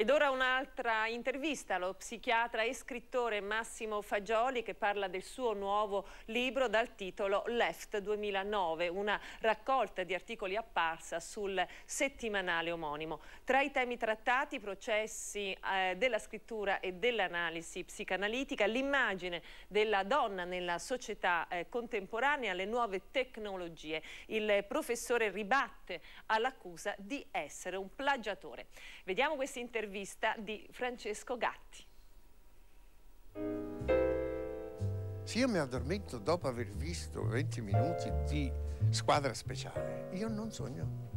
Ed ora un'altra intervista allo psichiatra e scrittore Massimo Fagioli che parla del suo nuovo libro dal titolo Left 2009, una raccolta di articoli apparsa sul settimanale omonimo. Tra i temi trattati, processi eh, della scrittura e dell'analisi psicanalitica, l'immagine della donna nella società eh, contemporanea, le nuove tecnologie. Il professore ribatte all'accusa di essere un plagiatore. Vediamo questa intervista un'intervista di Francesco Gatti. Se io mi addormento dopo aver visto 20 minuti di squadra speciale, io non sogno.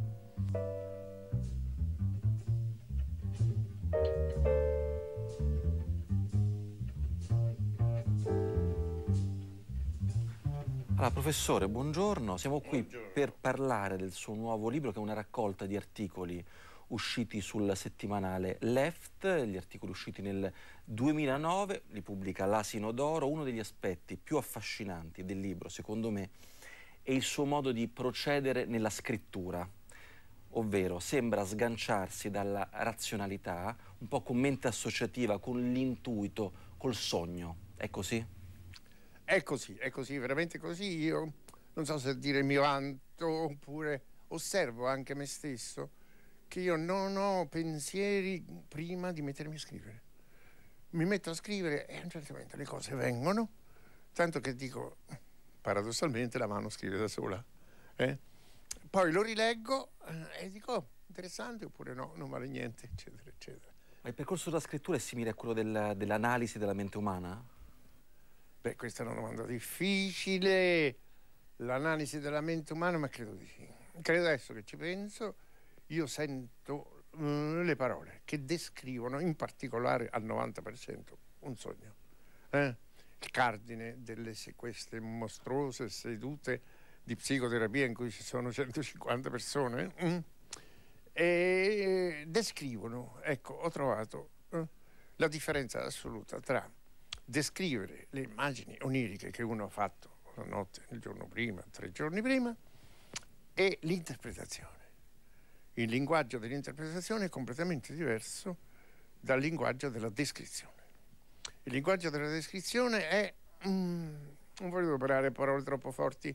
Allora, professore, buongiorno. Siamo qui buongiorno. per parlare del suo nuovo libro, che è una raccolta di articoli usciti sul settimanale Left, gli articoli usciti nel 2009, li pubblica l'Asino d'Oro. Uno degli aspetti più affascinanti del libro, secondo me, è il suo modo di procedere nella scrittura, ovvero sembra sganciarsi dalla razionalità, un po' con mente associativa, con l'intuito, col sogno. È così? È così, è così, veramente così. Io non so se dire mio vanto oppure osservo anche me stesso che io non ho pensieri prima di mettermi a scrivere. Mi metto a scrivere e a un certo momento le cose vengono, tanto che dico, paradossalmente, la mano scrive da sola. Eh? Poi lo rileggo eh, e dico, oh, interessante oppure no, non vale niente, eccetera, eccetera. Ma il percorso della scrittura è simile a quello del, dell'analisi della mente umana? Beh, questa è una domanda difficile. L'analisi della mente umana, ma credo di sì. Credo adesso che ci penso, io sento mh, mm, le parole che descrivono in particolare al 90% un sogno. Eh? Il cardine delle queste mostruose sedute di psicoterapia in cui ci sono 150 persone mh, eh? mm? e descrivono, ecco, ho trovato eh, la differenza assoluta tra descrivere le immagini oniriche che uno ha fatto la notte, il giorno prima, tre giorni prima, e l'interpretazione il linguaggio dell'interpretazione è completamente diverso dal linguaggio della descrizione. Il linguaggio della descrizione è, mm, non voglio operare parole troppo forti,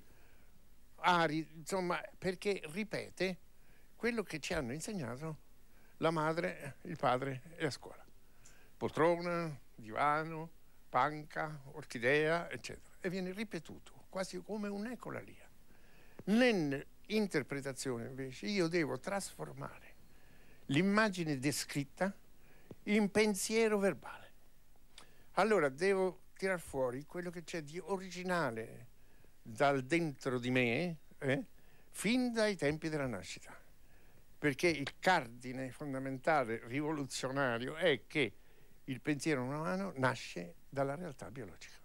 ari, insomma, perché ripete quello che ci hanno insegnato la madre, il padre e la scuola. Poltrona, divano, panca, orchidea, eccetera. E viene ripetuto, quasi come un'ecolalia. Nel interpretazione invece io devo trasformare l'immagine descritta in pensiero verbale. Allora devo tirar fuori quello che c'è di originale dal dentro di me eh, fin dai tempi della nascita. Perché il cardine fondamentale rivoluzionario è che il pensiero umano nasce dalla realtà biologica.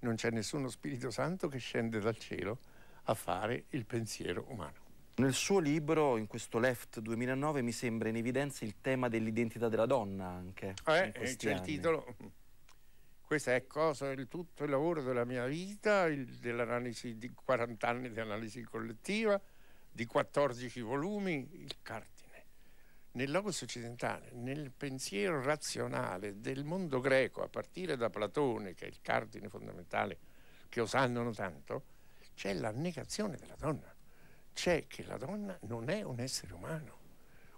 Non c'è nessuno Spirito Santo che scende dal cielo a fare il pensiero umano. Nel suo libro, in questo Left 2009, mi sembra in evidenza il tema dell'identità della donna anche. Eh, eh c'è il titolo. Questo è cosa, il tutto il lavoro della mia vita, dell'analisi di 40 anni di analisi collettiva, di 14 volumi, il cardine. Nel logos occidentale, nel pensiero razionale del mondo greco, a partire da Platone, che è il cardine fondamentale che osannano tanto, c'è la negazione della donna, c'è che la donna non è un essere umano,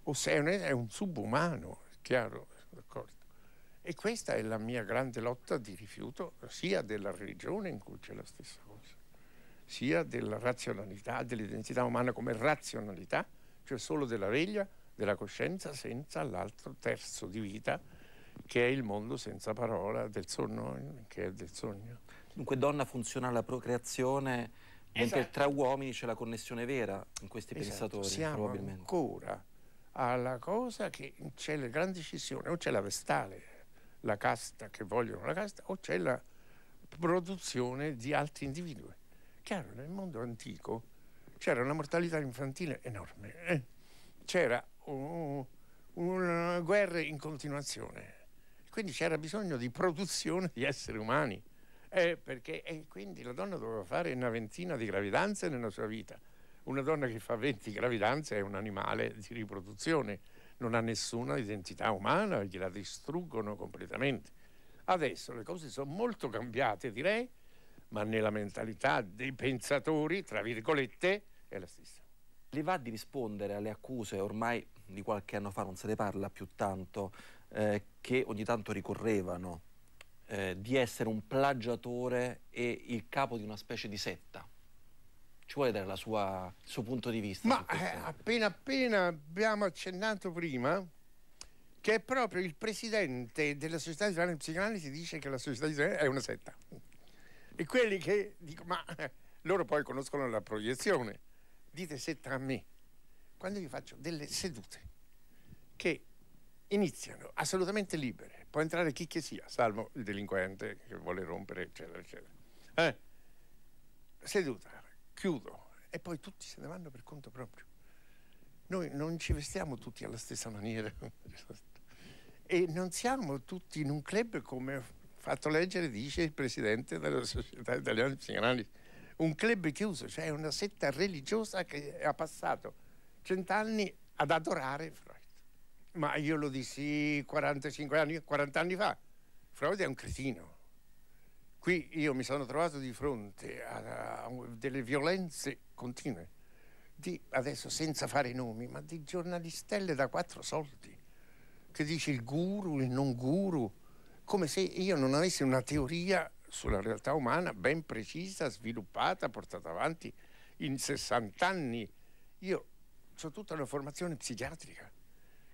o se è un, è un subumano, chiaro, d'accordo? E questa è la mia grande lotta di rifiuto sia della religione in cui c'è la stessa cosa, sia della razionalità, dell'identità umana come razionalità, cioè solo della veglia, della coscienza senza l'altro terzo di vita che è il mondo senza parola del sonno che è del sogno. Dunque donna funziona la procreazione Mentre esatto. tra uomini c'è la connessione vera in questi esatto. pensatori. Siamo ancora alla cosa che c'è la grande scissione, o c'è la vestale, la casta che vogliono la casta, o c'è la produzione di altri individui. Chiaro, nel mondo antico c'era una mortalità infantile enorme, eh. c'era un, una guerra in continuazione, quindi c'era bisogno di produzione di esseri umani. Eh, perché, eh, quindi la donna doveva fare una ventina di gravidanze nella sua vita. Una donna che fa 20 gravidanze è un animale di riproduzione, non ha nessuna identità umana, gliela distruggono completamente. Adesso le cose sono molto cambiate, direi, ma nella mentalità dei pensatori, tra virgolette, è la stessa. Le va di rispondere alle accuse, ormai di qualche anno fa non se ne parla più tanto, eh, che ogni tanto ricorrevano eh, di essere un plagiatore e il capo di una specie di setta. Ci vuole dare sua, il suo punto di vista? Ma eh, appena appena abbiamo accennato prima che è proprio il presidente della Società Israeliana di Psicanalisi dice che la Società Israeliana è una setta. E quelli che dicono, ma eh, loro poi conoscono la proiezione, dite setta a me. Quando io faccio delle sedute che iniziano assolutamente libere, può entrare chi che sia, salvo il delinquente che vuole rompere, eccetera, eccetera. Eh? Seduta, chiudo e poi tutti se ne vanno per conto proprio. Noi non ci vestiamo tutti alla stessa maniera e non siamo tutti in un club come fatto leggere, dice il presidente della Società Italiana di Psicanalisi. Un club chiuso, cioè una setta religiosa che ha passato cent'anni ad adorare Freud. Ma io lo dissi 45 anni, 40 anni fa. Freud è un cretino. Qui io mi sono trovato di fronte a, a delle violenze continue, di, adesso senza fare nomi, ma di giornalistelle da quattro soldi, che dice il guru, il non guru, come se io non avessi una teoria sulla realtà umana ben precisa, sviluppata, portata avanti in 60 anni. Io ho tutta una formazione psichiatrica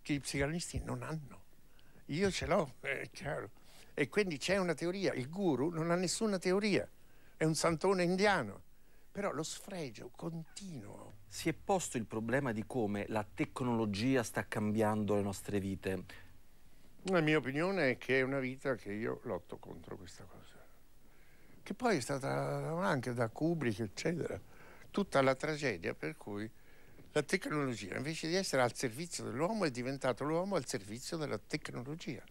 che i psicanalisti non hanno. Io ce l'ho, è chiaro. E quindi c'è una teoria, il guru non ha nessuna teoria, è un santone indiano. Però lo sfregio continuo. Si è posto il problema di come la tecnologia sta cambiando le nostre vite. La mia opinione è che è una vita che io lotto contro questa cosa. Che poi è stata anche da Kubrick, eccetera, tutta la tragedia per cui la tecnologia invece di essere al servizio dell'uomo è diventato l'uomo al servizio della tecnologia.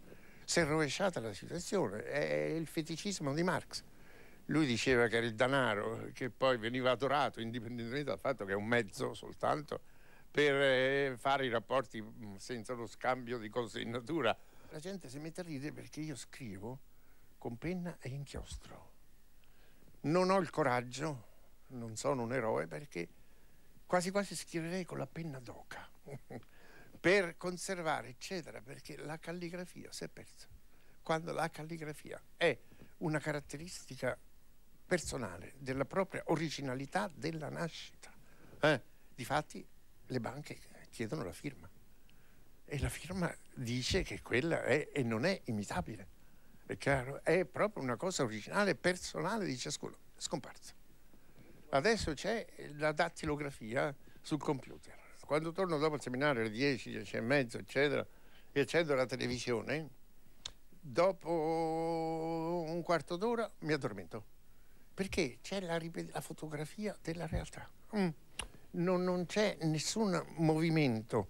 Si è rovesciata la situazione, è il feticismo di Marx. Lui diceva che era il danaro che poi veniva adorato indipendentemente dal fatto che è un mezzo soltanto per eh, fare i rapporti mm, senza lo scambio di cose in natura. La gente si mette a ridere perché io scrivo con penna e inchiostro. Non ho il coraggio, non sono un eroe perché quasi quasi scriverei con la penna d'oca per conservare eccetera perché la calligrafia si è persa quando la calligrafia è una caratteristica personale della propria originalità della nascita eh? difatti le banche chiedono la firma e la firma dice che quella è e non è imitabile è chiaro è proprio una cosa originale personale di ciascuno scomparsa Adesso c'è la dattilografia sul computer. Quando torno dopo il seminario alle 10, 10 e mezzo, eccetera, e accendo la televisione, dopo un quarto d'ora mi addormento. Perché c'è la, la, fotografia della realtà. Mm. non, non c'è nessun movimento.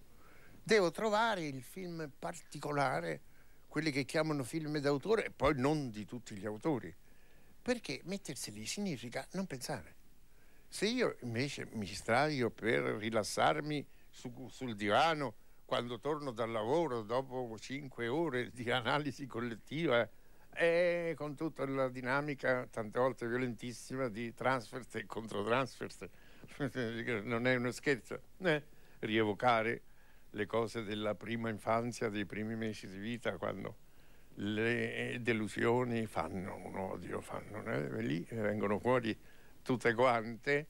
Devo trovare il film particolare, quelli che chiamano film d'autore, e poi non di tutti gli autori. Perché mettersi lì significa non pensare se io invece mi distraio per rilassarmi su, sul divano quando torno dal lavoro dopo cinque ore di analisi collettiva e con tutta la dinamica tante volte violentissima di transfert e controtransfert, non è uno scherzo, né? Eh, rievocare le cose della prima infanzia, dei primi mesi di vita, quando le delusioni fanno un odio, fanno, eh, lì vengono fuori tutte quante,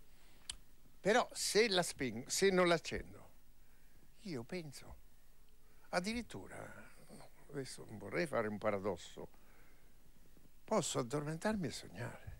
però se la spengo, se non l'accendo, io penso, addirittura, adesso non vorrei fare un paradosso, posso addormentarmi e sognare.